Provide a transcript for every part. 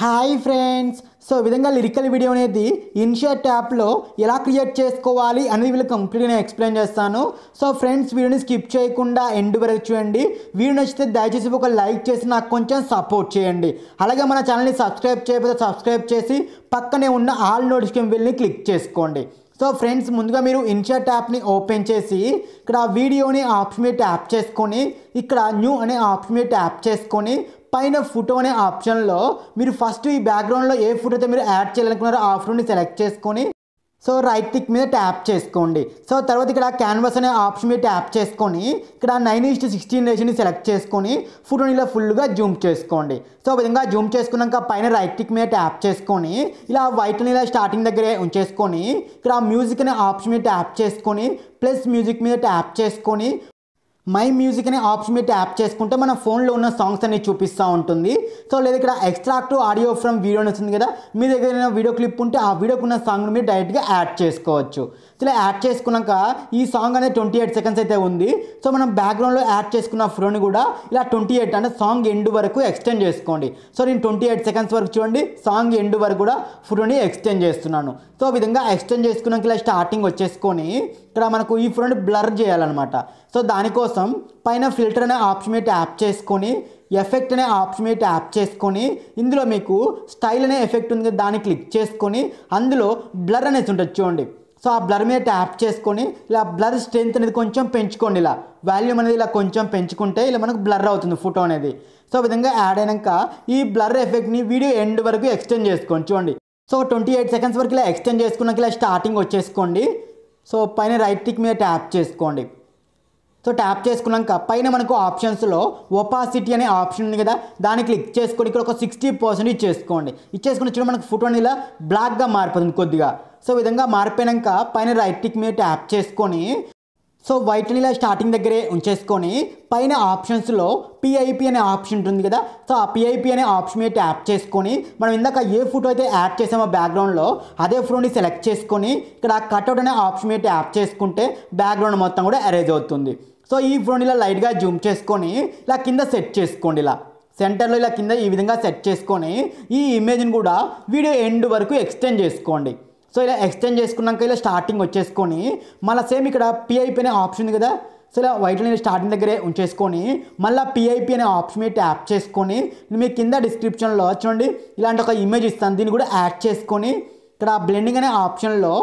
hi friends so విధంగా lyrical video అనేది InShot యాప్లో ఎలా క్రియేట్ చేసుకోవాలి అనేది వీళ్ళు కంప్లీట్గా నేను ఎక్స్ప్లెయిన్ చేస్తాను సో ఫ్రెండ్స్ వీడియోని స్కిప్ చేయకుండా ఎండ్ వరకు చూడండి వీడియో నచ్చితే దయచేసి ఒక లైక్ చేసి నాకు కొంచెం సపోర్ట్ చేయండి అలాగే మన ఛానల్ని సబ్స్క్రైబ్ చేయకపోతే సబ్స్క్రైబ్ చేసి పక్కనే ఉన్న ఆల్ నోటిఫికేషన్ బిల్ని క్లిక్ చేసుకోండి సో ఫ్రెండ్స్ ముందుగా మీరు ఇన్షర్ట్ యాప్ని ఓపెన్ చేసి ఇక్కడ వీడియోని ఆప్షన్ మీద ట్యాప్ చేసుకొని ఇక్కడ న్యూ అనే ఆప్షన్ మీద ట్యాప్ చేసుకొని పైన ఫోటో అనే ఆప్షన్లో మీరు ఫస్ట్ ఈ బ్యాక్గ్రౌండ్లో ఏ ఫోటో అయితే మీరు యాడ్ చేయాలనుకున్నారో ఆ ఫోటోని సెలెక్ట్ చేసుకొని సో రైట్ క్లిక్ మీద ట్యాప్ చేసుకోండి సో తర్వాత ఇక్కడ క్యాన్వాస్ అనే ఆప్షన్ మీద ట్యాప్ చేసుకొని ఇక్కడ నైన్ ఈస్ట్ సిక్స్టీన్ రేషన్ని సెలెక్ట్ చేసుకొని ఫోటోని ఇలా ఫుల్గా జూమ్ చేసుకోండి సో విధంగా జూమ్ చేసుకున్నాక పైన రైట్ క్లిక్ మీద ట్యాప్ చేసుకొని ఇలా వైట్ని ఇలా స్టార్టింగ్ దగ్గరే ఉంచేసుకొని ఇక్కడ మ్యూజిక్ అనే ఆప్షన్ మీద ట్యాప్ చేసుకొని ప్లస్ మ్యూజిక్ మీద ట్యాప్ చేసుకొని మై మ్యూజిక్ అనే ఆప్షన్ మీద ట్యాప్ చేసుకుంటే మన ఫోన్లో ఉన్న సాంగ్స్ అన్ని చూపిస్తూ ఉంటుంది సో లేదా ఇక్కడ ఎక్స్ట్రాక్ట్ ఆడియో ఫ్రమ్ వీడియో వస్తుంది కదా మీ దగ్గర వీడియో క్లిప్ ఉంటే ఆ వీడియోకి ఉన్న సాంగ్ని మీరు డైరెక్ట్గా యాడ్ చేసుకోవచ్చు సో యాడ్ చేసుకున్నాక ఈ సాంగ్ అనేది ట్వంటీ ఎయిట్ సెకండ్స్ అయితే ఉంది సో మనం బ్యాక్గ్రౌండ్లో యాడ్ చేసుకున్న ఫ్రోని కూడా ఇలా ట్వంటీ ఎయిట్ అంటే సాంగ్ ఎండ్ వరకు ఎక్స్టెండ్ చేసుకోండి సో నేను ట్వంటీ ఎయిట్ సెకండ్స్ వరకు చూడండి సాంగ్ ఎండ్ వరకు కూడా ఫ్రోని ఎక్స్టెండ్ చేస్తున్నాను సో విధంగా ఎక్స్టెండ్ చేసుకున్నాక ఇలా స్టార్టింగ్ వచ్చేసుకొని ఇక్కడ మనకు ఈ ఫ్రోని బ్లర్ చేయాలన్నమాట సో దానికోసం పైన ఫిల్టర్ అనే ఆప్షన్ మీద ట్యాప్ చేసుకొని ఎఫెక్ట్ అనే ఆప్షన్ మీద ట్యాప్ చేసుకొని ఇందులో మీకు స్టైల్ అనే ఎఫెక్ట్ ఉంది దాన్ని క్లిక్ చేసుకొని అందులో బ్లర్ అనేది ఉంటుంది చూడండి సో ఆ బ్లర్ మీద ట్యాప్ చేసుకొని ఇలా బ్లర్ స్ట్రెంత్ అనేది కొంచెం పెంచుకోండి ఇలా వాల్యూమ్ అనేది ఇలా కొంచెం పెంచుకుంటే ఇలా మనకు బ్లర్ అవుతుంది ఫోటో అనేది సో విధంగా యాడ్ అయినాక ఈ బ్లర్ ఎఫెక్ట్ని వీడియో ఎండ్ వరకు ఎక్స్టెండ్ చేసుకోండి చూడండి సో ట్వంటీ ఎయిట్ సెకండ్స్ వరకు ఇలా ఎక్స్టెండ్ చేసుకున్నాక ఇలా స్టార్టింగ్ వచ్చేసుకోండి సో పైన రైట్ టిక్ మీద ట్యాప్ చేసుకోండి సో ట్యాప్ చేసుకున్నాక పైన మనకు ఆప్షన్స్లో ఒపాసిటీ అనే ఆప్షన్ ఉంది కదా దాన్ని క్లిక్ చేసుకొని ఇక్కడ ఒక సిక్స్టీ పర్సెంట్ ఇచ్చేసుకోండి ఇచ్చేసుకుని చూడండి మనకు ఫోటో అనేది ఇలా బ్లాక్గా మారిపోతుంది కొద్దిగా సో విధంగా మారిపోయాక పైన రైట్ టిక్ మీద ట్యాప్ చేసుకొని సో వైట్ని ఇలా స్టార్టింగ్ దగ్గరే ఉంచేసుకొని పైన ఆప్షన్స్లో పిఐపి అనే ఆప్షన్ ఉంటుంది కదా సో ఆ పిఐపి అనే ఆప్షన్ మీద ట్యాప్ చేసుకొని మనం ఇందాక ఏ ఫోటో అయితే యాడ్ చేసామో బ్యాక్గ్రౌండ్లో అదే ఫోటోని సెలెక్ట్ చేసుకొని ఇక్కడ కట్అవుట్ అనే ఆప్షన్ మీద ట్యాప్ చేసుకుంటే బ్యాక్గ్రౌండ్ మొత్తం కూడా అరేజ్ అవుతుంది సో ఈ ఫోటోని ఇలా లైట్గా జూమ్ చేసుకొని ఇలా కింద సెట్ చేసుకోండి ఇలా సెంటర్లో ఇలా కింద ఈ విధంగా సెట్ చేసుకొని ఈ ఇమేజ్ని కూడా వీడియో ఎండ్ వరకు ఎక్స్టెండ్ చేసుకోండి సో ఇలా ఎక్స్టెండ్ చేసుకున్నాక ఇలా స్టార్టింగ్ వచ్చేసుకొని మళ్ళీ సేమ్ ఇక్కడ పిఐపి అనే ఆప్షన్ ఉంది కదా సో ఇలా వైట్ లైన్ స్టార్టింగ్ దగ్గరే ఉంచేసుకొని మళ్ళీ పిఐపి అనే ఆప్షన్ మీద ట్యాప్ చేసుకొని మీ కింద డిస్క్రిప్షన్లో చూడండి ఇలాంటి ఒక ఇమేజ్ ఇస్తాను దీన్ని కూడా యాడ్ చేసుకొని ఇక్కడ బ్లెండింగ్ అనే ఆప్షన్లో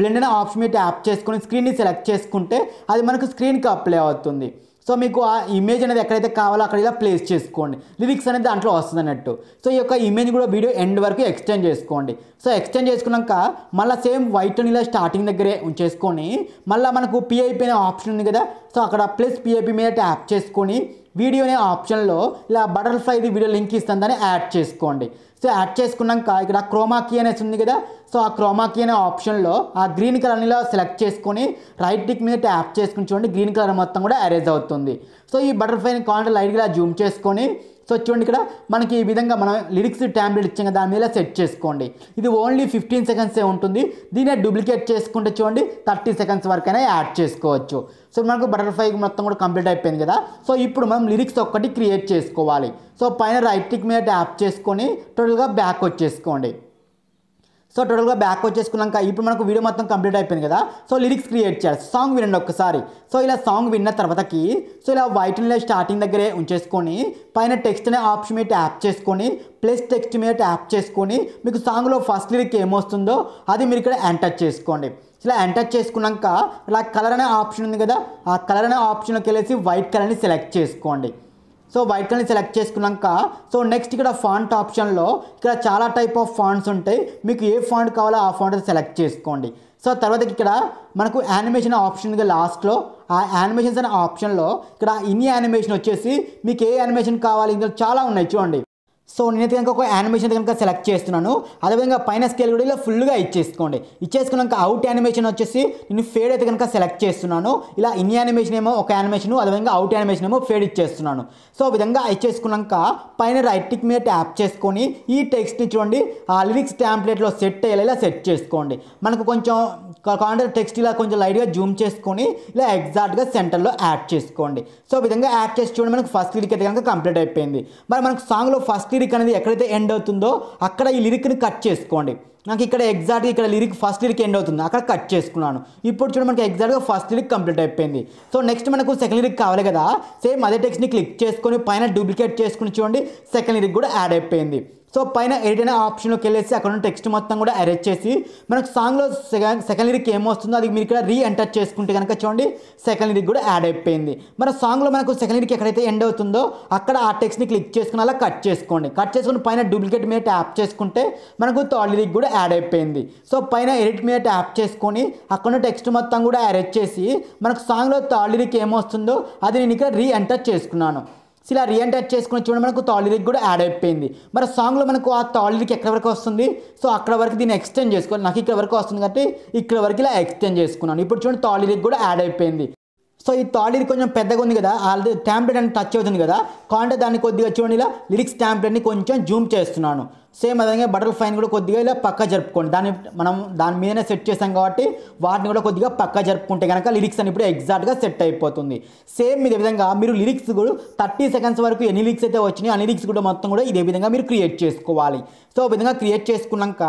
బ్లెండ్ అనే ఆప్షన్ మీద ట్యాప్ చేసుకొని స్క్రీన్ని సెలెక్ట్ చేసుకుంటే అది మనకు స్క్రీన్కి అప్లై అవుతుంది సో మీకు ఆ ఇమేజ్ అనేది ఎక్కడైతే కావాలో అక్కడ ఇలా ప్లేస్ చేసుకోండి లిరిక్స్ అనేది దాంట్లో వస్తుంది అన్నట్టు సో ఈ యొక్క ఇమేజ్ కూడా వీడియో ఎండ్ వరకు ఎక్స్టెండ్ చేసుకోండి సో ఎక్స్టెండ్ చేసుకున్నాక మళ్ళీ సేమ్ వైట్ ఇలా స్టార్టింగ్ దగ్గరే ఉంచేసుకొని మళ్ళీ మనకు పిఐపి అనే ఆప్షన్ ఉంది కదా సో అక్కడ ప్లస్ పిఐపి మీద ట్యాప్ చేసుకొని వీడియో అనే ఆప్షన్లో ఇలా బటర్ఫ్లై వీడియో లింక్ ఇస్తుందని యాడ్ చేసుకోండి సో యాడ్ చేసుకున్నాక ఇక్కడ క్రోమాకీ అనేసి ఉంది కదా సో ఆ క్రోమాకి అనే ఆప్షన్లో ఆ గ్రీన్ కలర్ని సెలెక్ట్ చేసుకొని రైట్ టిక్ మీద ట్యాప్ చేసుకుని చూడండి గ్రీన్ కలర్ మొత్తం కూడా అరేజ్ అవుతుంది సో ఈ బటర్ఫ్లైని కాంటర్ లైట్గా జూమ్ చేసుకొని సో చూడండి ఇక్కడ మనకి ఈ విధంగా మనం లిరిక్స్ ట్యాంప్లెట్ ఇచ్చాం కదా దాని మీద సెట్ చేసుకోండి ఇది ఓన్లీ ఫిఫ్టీన్ సెకండ్సే ఉంటుంది దీన్ని డూప్లికేట్ చేసుకుంటే చూడండి థర్టీ సెకండ్స్ వరకైనా యాడ్ చేసుకోవచ్చు సో మనకు బటర్ఫ్లై మొత్తం కూడా కంప్లీట్ అయిపోయింది కదా సో ఇప్పుడు మనం లిరిక్స్ ఒక్కటి క్రియేట్ చేసుకోవాలి సో పైన రైట్ టిక్ మీద ట్యాప్ చేసుకొని టోటల్గా బ్యాక్ వచ్చేసుకోండి సో టోటల్గా బ్యాక్ వచ్చేసుకున్నాక ఇప్పుడు మనకు వీడియో మొత్తం కంప్లీట్ అయిపోయింది కదా సో లిరిక్స్ క్రియేట్ చేయాలి సాంగ్ వినండి ఒకసారి సో ఇలా సాంగ్ విన్న తర్వాతకి సో ఇలా వైట్ ఇలా స్టార్టింగ్ దగ్గరే ఉంచేసుకొని పైన టెక్స్ట్ అనే ఆప్షన్ మీద ట్యాప్ చేసుకొని ప్లస్ టెక్స్ట్ మీద ట్యాప్ చేసుకొని మీకు సాంగ్లో ఫస్ట్ లిరిక్ ఏమొస్తుందో అది మీరు ఇక్కడ ఎంటర్ చేసుకోండి ఇలా ఎంటర్ చేసుకున్నాక ఇలా కలర్ అనే ఆప్షన్ ఉంది కదా ఆ కలర్ అనే ఆప్షన్లోకి వెళ్ళేసి వైట్ కలర్ని సెలెక్ట్ చేసుకోండి సో వైట్ కలర్ని సెలెక్ట్ చేసుకున్నాక సో నెక్స్ట్ ఇక్కడ ఫాంట్ ఆప్షన్లో ఇక్కడ చాలా టైప్ ఆఫ్ ఫాంట్స్ ఉంటాయి మీకు ఏ ఫాంట్ కావాలో ఆ ఫాంట్ సెలెక్ట్ చేసుకోండి సో తర్వాత ఇక్కడ మనకు యానిమేషన్ ఆప్షన్గా లాస్ట్లో ఆ యానిమేషన్స్ అనే ఆప్షన్లో ఇక్కడ ఇన్ని యానిమేషన్ వచ్చేసి మీకు ఏ యానిమేషన్ కావాలి ఇందులో చాలా ఉన్నాయి చూడండి సో నేనైతే కనుక ఒక యానిమేషన్ కనుక సెలెక్ట్ చేస్తున్నాను అదేవిధంగా పైన స్కేల్ కూడా ఇలా ఫుల్గా ఇచ్చేసుకోండి ఇచ్చేసుకున్నాక అవుట్ యానిమేషన్ వచ్చేసి నేను ఫేడ్ అయితే కనుక సెలెక్ట్ చేస్తున్నాను ఇలా ఇన్ యానిమేషన్ ఏమో ఒక యానిమేషన్ అదేవిధంగా అవుట్ యానిమేషన్ ఏమో ఫేడ్ ఇచ్చేస్తున్నాను సో విధంగా ఇచ్చేసుకున్నాక పైన రైట్ క్లిక్ మీద ట్యాప్ చేసుకొని ఈ టెక్స్ట్ని చూడండి ఆ లిరిక్స్ ట్యాంప్లెట్లో సెట్ అయ్యేలా సెట్ చేసుకోండి మనకు కొంచెం కావాలంటే టెక్స్ట్ ఇలా కొంచెం లైట్గా జూమ్ చేసుకొని ఇలా ఎగ్జాక్ట్గా సెంటర్లో యాడ్ చేసుకోండి సో విధంగా యాడ్ చేసి చూడండి మనకు ఫస్ట్ లిరిక్ అయితే కనుక కంప్లీట్ అయిపోయింది మరి మనకు సాంగ్లో ఫస్ట్ లిరిక్ అనేది ఎక్కడైతే ఎండ్ అవుతుందో అక్కడ ఈ లిరిక్ని కట్ చేసుకోండి నాకు ఇక్కడ ఎగ్జాక్ట్గా ఇక్కడ లిరిక్ ఫస్ట్ లిరిక్ ఎండ్ అవుతుంది అక్కడ కట్ చేసుకున్నాను ఇప్పుడు చూడండి మనకి ఎగ్జాక్ట్గా ఫస్ట్ లిరిక్ కంప్లీట్ అయిపోయింది సో నెక్స్ట్ మనకు సెకండ్ లిరిక్ కావాలి కదా సేమ్ అదే టెక్స్ట్ని క్లిక్ చేసుకొని పైన డూప్లికేట్ చేసుకుని చూడండి సెకండ్ లిరిక్ కూడా యాడ్ అయిపోయింది సో పైన ఎడిట్ ఆప్షన్లోకి వెళ్ళేసి అక్కడ ఉన్న టెక్స్ట్ మొత్తం కూడా అరేంజ్ చేసి మనకు సాంగ్లో సెకండ్ సెకండ్ లిరిక్ ఏమొస్తుందో అది మీరు ఇక్కడ రీ ఎంటర్ చేసుకుంటే కనుక చూడండి సెకండ్ లిరిక్ కూడా యాడ్ అయిపోయింది మన సాంగ్లో మనకు సెకండ్ లిరిక్ ఎక్కడైతే ఎండ్ అవుతుందో అక్కడ ఆ టెక్స్ట్ని క్లిక్ చేసుకుని అలా కట్ చేసుకోండి కట్ చేసుకుని పైన డూప్లికేట్ మీద ట్యాప్ చేసుకుంటే మనకు థర్డ్ లిరిక్ కూడా యాడ్ అయిపోయింది సో పైన ఎడిట్ మీద ట్యాప్ చేసుకొని అక్కడ ఉన్న టెక్స్ట్ మొత్తం కూడా అరేంజ్ చేసి మనకు సాంగ్లో థర్డ్ లిరిక్ ఏమొస్తుందో అది నేను ఇక్కడ రీ ఎంటర్ చేసుకున్నాను సో ఇలా రీఎంటర్ చేసుకుని చూడండి మనకు తాలిరిక్ కూడా యాడ్ అయిపోయింది మరి సాంగ్లో మనకు ఆ తాలిరిక్ ఎక్కడ వరకు వస్తుంది సో అక్కడ వరకు దీన్ని ఎక్స్టెండ్ చేసుకోవాలి నాకు ఇక్కడ వరకు వస్తుంది కాబట్టి ఇక్కడ వరకు ఇలా ఎక్స్టెండ్ చేసుకున్నాను ఇప్పుడు చూడండి తాలిరిక్ కూడా యాడ్ అయిపోయింది సో ఈ తాళీది కొంచెం పెద్దగా ఉంది కదా ఆల్రెడీ ట్యాంప్లెట్ అని టచ్ అవుతుంది కదా కాంటే దాన్ని కొద్దిగా చూడండి ఇలా లిరిక్స్ ట్యాంప్లెట్ని కొంచెం జూమ్ చేస్తున్నాను సేమ్ అదే బటర్ ఫైన్ కూడా కొద్దిగా ఇలా పక్క జరుపుకోండి దాన్ని మనం దాని మీదనే సెట్ చేసాం కాబట్టి వాటిని కూడా కొద్దిగా పక్క జరుపుకుంటే కనుక లిరిక్స్ అని ఇప్పుడు ఎగ్జాక్ట్గా సెట్ అయిపోతుంది సేమ్ ఇదే విధంగా మీరు లిరిక్స్ కూడా థర్టీ సెకండ్స్ వరకు ఎన్ని లిరిక్స్ అయితే వచ్చినాయి ఆ లిరిక్స్ కూడా మొత్తం కూడా ఇదే విధంగా మీరు క్రియేట్ చేసుకోవాలి సో విధంగా క్రియేట్ చేసుకున్నాక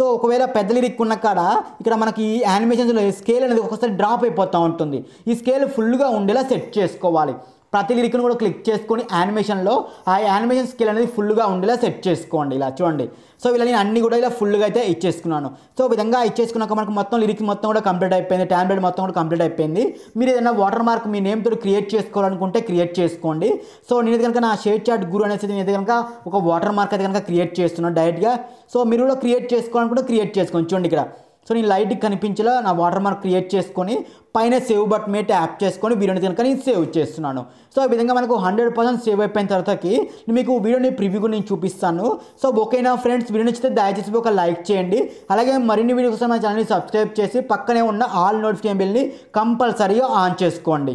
సో ఒకవేళ పెద్ద లిరిక్ ఉన్న కాడ ఇక్కడ మనకి ఈ యానిమేషన్స్లో స్కేల్ అనేది ఒకసారి డ్రాప్ అయిపోతూ ఉంటుంది ఈ స్కేల్ ఫుల్గా ఉండేలా సెట్ చేసుకోవాలి ప్రతి లిరిక్ను కూడా క్లిక్ చేసుకొని యానిమేషన్లో ఆ యానిమేషన్ స్కిల్ అనేది ఫుల్గా ఉండేలా సెట్ చేసుకోండి ఇలా చూడండి సో ఇలా నేను అన్ని కూడా ఇలా ఫుల్గా అయితే ఇచ్చేసుకున్నాను సో విధంగా ఇచ్చేసుకున్నాక మనకు మొత్తం లిరిక్ మొత్తం కూడా కంప్లీట్ అయిపోయింది ట్యాబ్లెట్ మొత్తం కూడా కంప్లీట్ అయిపోయింది మీరు ఏదైనా వాటర్ మార్క్ మీ నేమ్తో క్రియేట్ చేసుకోవాలనుకుంటే క్రియేట్ చేసుకోండి సో నేను కనుక నా షేర్ చాట్ గురు అనేసి నేను కనుక ఒక వాటర్ మార్క్ అయితే కనుక క్రియేట్ చేస్తున్నాను డైరెక్ట్గా సో మీరు కూడా క్రియేట్ చేసుకోవాలనుకుంటే క్రియేట్ చేసుకోండి చూడండి ఇక్కడ సో నేను లైట్కి కనిపించేలా నా వాటర్ మార్క్ క్రియేట్ చేసుకొని పైన సేవ్ బట్ మీద ట్యాప్ చేసుకొని వీడియోని కనుక నేను సేవ్ చేస్తున్నాను సో ఆ విధంగా మనకు హండ్రెడ్ పర్సెంట్ సేవ్ అయిపోయిన తర్వాతకి మీకు వీడియోని ప్రివ్యూ నేను చూపిస్తాను సో ఓకేనా ఫ్రెండ్స్ వీడియో నచ్చితే దయచేసి ఒక లైక్ చేయండి అలాగే మరిన్ని వీడియో కోసం నా ఛానల్ని సబ్స్క్రైబ్ చేసి పక్కనే ఉన్న ఆల్ నోటిఫికేషన్ బిల్ని కంపల్సరీగా ఆన్ చేసుకోండి